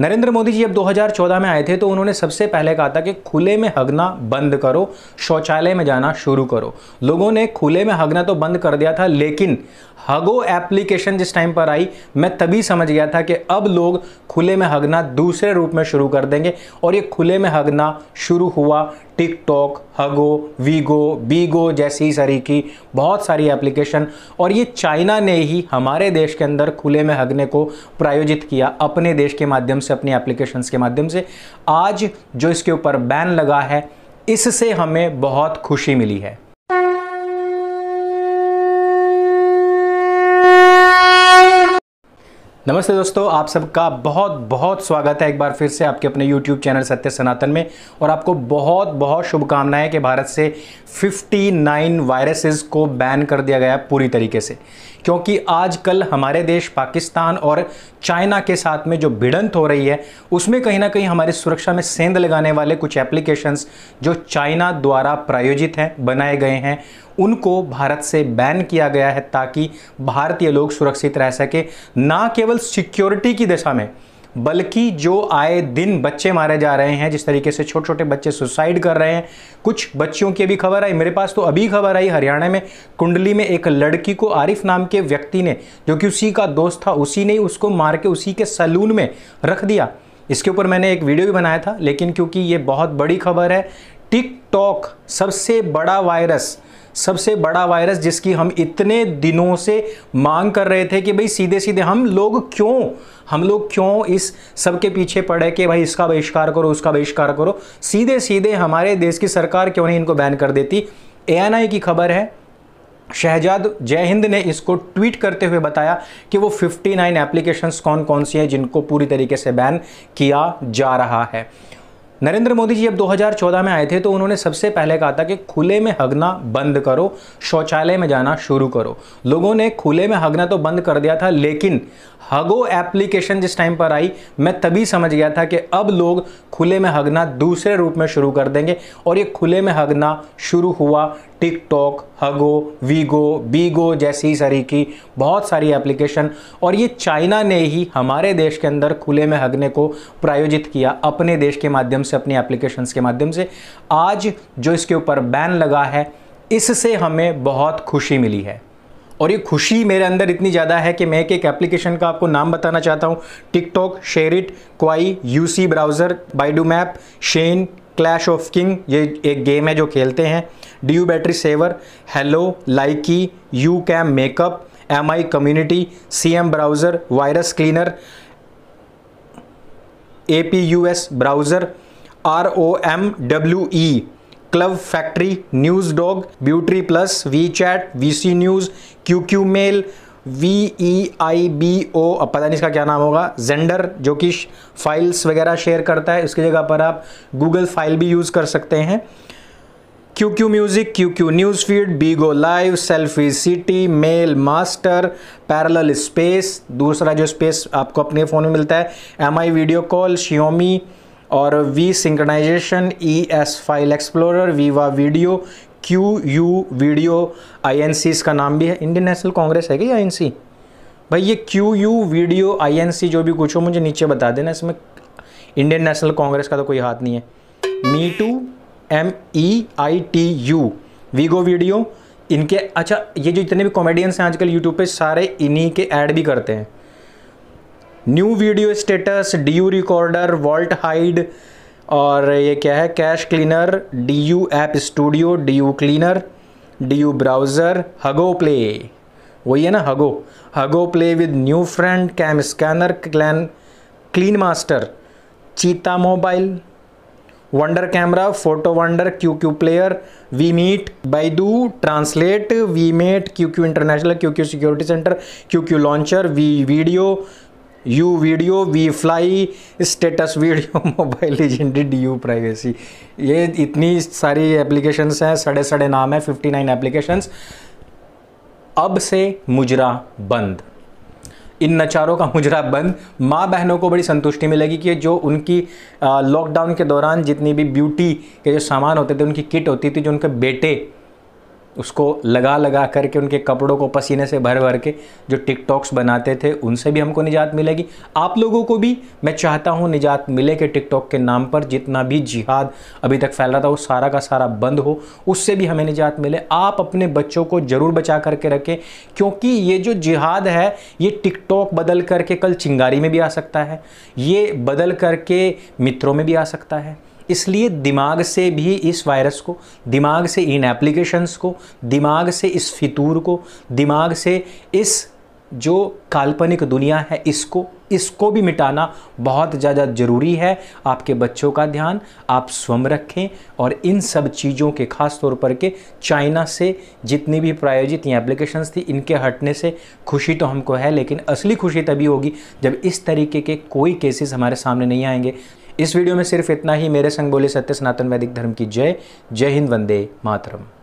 नरेंद्र मोदी जी अब 2014 में आए थे तो उन्होंने सबसे पहले कहा था कि खुले में हगना बंद करो शौचालय में जाना शुरू करो लोगों ने खुले में हगना तो बंद कर दिया था लेकिन हगो एप्लीकेशन जिस टाइम पर आई मैं तभी समझ गया था कि अब लोग खुले में हगना दूसरे रूप में शुरू कर देंगे और ये खुले में हगना शुरू हुआ टिकटॉक हगो वीगो बीगो जैसी सारी की बहुत सारी एप्लीकेशन और ये चाइना ने ही हमारे देश के अंदर खुले में हगने को प्रायोजित किया अपने देश के माध्यम से अपनी एप्लीकेशन के माध्यम से आज जो इसके ऊपर बैन लगा है इससे हमें बहुत खुशी मिली है नमस्ते दोस्तों आप सबका बहुत बहुत स्वागत है एक बार फिर से आपके अपने YouTube चैनल सत्य सनातन में और आपको बहुत बहुत शुभकामनाएं कि भारत से 59 वायरसेस को बैन कर दिया गया पूरी तरीके से क्योंकि आजकल हमारे देश पाकिस्तान और चाइना के साथ में जो भिड़ंत हो रही है उसमें कहीं ना कहीं हमारी सुरक्षा में सेंध लगाने वाले कुछ एप्लीकेशंस जो चाइना द्वारा प्रायोजित हैं बनाए गए हैं उनको भारत से बैन किया गया है ताकि भारतीय लोग सुरक्षित रह सके ना केवल केवल सिक्योरिटी की दिशा में बल्कि जो आए दिन बच्चे मारे जा रहे हैं जिस तरीके से छोटे छोटे बच्चे सुसाइड कर रहे हैं कुछ बच्चियों की भी खबर आई मेरे पास तो अभी खबर आई हरियाणा में कुंडली में एक लड़की को आरिफ नाम के व्यक्ति ने जो कि उसी का दोस्त था उसी ने उसको मार के उसी के सलून में रख दिया इसके ऊपर मैंने एक वीडियो भी बनाया था लेकिन क्योंकि ये बहुत बड़ी खबर है टिकटॉक सबसे बड़ा वायरस सबसे बड़ा वायरस जिसकी हम इतने दिनों से मांग कर रहे थे कि भाई सीधे सीधे हम लोग क्यों हम लोग क्यों इस सब के पीछे पड़े कि भाई इसका बहिष्कार करो उसका बहिष्कार करो सीधे सीधे हमारे देश की सरकार क्यों नहीं इनको बैन कर देती ए की खबर है शहजाद जय हिंद ने इसको ट्वीट करते हुए बताया कि वो 59 एप्लीकेशंस कौन कौन सी हैं जिनको पूरी तरीके से बैन किया जा रहा है नरेंद्र मोदी जी अब 2014 में आए थे तो उन्होंने सबसे पहले कहा था कि खुले में हगना बंद करो शौचालय में जाना शुरू करो लोगों ने खुले में हगना तो बंद कर दिया था लेकिन हगो एप्लीकेशन जिस टाइम पर आई मैं तभी समझ गया था कि अब लोग खुले में हगना दूसरे रूप में शुरू कर देंगे और ये खुले में हगना शुरू हुआ टिकटॉक हगो वीगो बीगो जैसी सारी की बहुत सारी एप्लीकेशन और ये चाइना ने ही हमारे देश के अंदर खुले में हगने को प्रायोजित किया अपने देश के माध्यम से अपनी एप्लीकेशंस के माध्यम से आज जो इसके ऊपर बैन लगा है इससे हमें बहुत खुशी मिली है और ये खुशी मेरे अंदर इतनी ज़्यादा है कि मैं एक एक एप्लीकेशन का आपको नाम बताना चाहता हूँ TikTok SHAREit Kwai UC browser Baidu map Shein clash of king ये एक गेम है जो खेलते हैं D U battery saver Helo Likee YouCam makeup M I community C M browser virus cleaner A P U S browser R O M W E club factory news dog beauty plus WeChat V C news Q Q mail V E I B O अब पता नहीं इसका क्या नाम होगा gender जो कि files वगैरह शेयर करता है उसकी जगह पर आप गूगल फाइल भी यूज़ कर सकते हैं Q Q music Q Q news feed Bigo live selfie city mail master parallel space दूसरा जो स्पेस आपको अपने फ़ोन में मिलता है M I video call Xiaomi और V synchronization E S file explorer Viva video Q U video I इसका नाम भी है इंडियन नेशनल कांग्रेस है क्या आई भाई ये क्यू यू वीडियो आई जो भी कुछ हो मुझे नीचे बता देना इसमें इंडियन नेशनल कांग्रेस का तो कोई हाथ नहीं है Meitu M E I T U Vigo video इनके अच्छा ये जो इतने भी कॉमेडियंस हैं आजकल यूट्यूब पे सारे इन्हीं के ऐड भी करते हैं new video status D U recorder vault hide और ये क्या है cache cleaner D U app studio D U cleaner D U browser Hago play वही है ना Hago Hago play with new friend cam scanner clan clean master cheetah mobile wonder camera photo wonder Q Q player V meet Baidu translate V mate Q Q international Q Q security centre Q Q launcher we video U video V fly status video mobile एजेंटेड U privacy ये इतनी सारी applications हैं सड़े सड़े नाम है 59 applications अब से मुजरा बंद इन नचारों का मुजरा बंद माँ बहनों को बड़ी संतुष्टि मिलेगी कि जो उनकी लॉकडाउन के दौरान जितनी भी ब्यूटी के जो सामान होते थे उनकी किट होती थी जो उनके बेटे उसको लगा लगा करके उनके कपड़ों को पसीने से भर भर के जो टिकटॉक्स बनाते थे उनसे भी हमको निजात मिलेगी आप लोगों को भी मैं चाहता हूँ निजात मिले कि टिकटॉक के नाम पर जितना भी जिहाद अभी तक फैल रहा था वो सारा का सारा बंद हो उससे भी हमें निजात मिले आप अपने बच्चों को ज़रूर बचा करके रखें क्योंकि ये जो जिहाद है ये टिकटॉक बदल करके कल चिंगारी में भी आ सकता है ये बदल करके मित्रों में भी आ सकता है इसलिए दिमाग से भी इस वायरस को दिमाग से इन एप्लीकेशंस को दिमाग से इस फितूर को दिमाग से इस जो काल्पनिक दुनिया है इसको इसको भी मिटाना बहुत ज़्यादा ज़रूरी है आपके बच्चों का ध्यान आप स्वयं रखें और इन सब चीज़ों के खास तौर पर के चाइना से जितनी भी प्रायोजित ये एप्लीकेशंस थी इनके हटने से खुशी तो हमको है लेकिन असली खुशी तभी होगी जब इस तरीके के कोई केसेस हमारे सामने नहीं आएंगे इस वीडियो में सिर्फ इतना ही मेरे संग बोले सत्य सनातन वैदिक धर्म की जय जय हिंद वंदे मातरम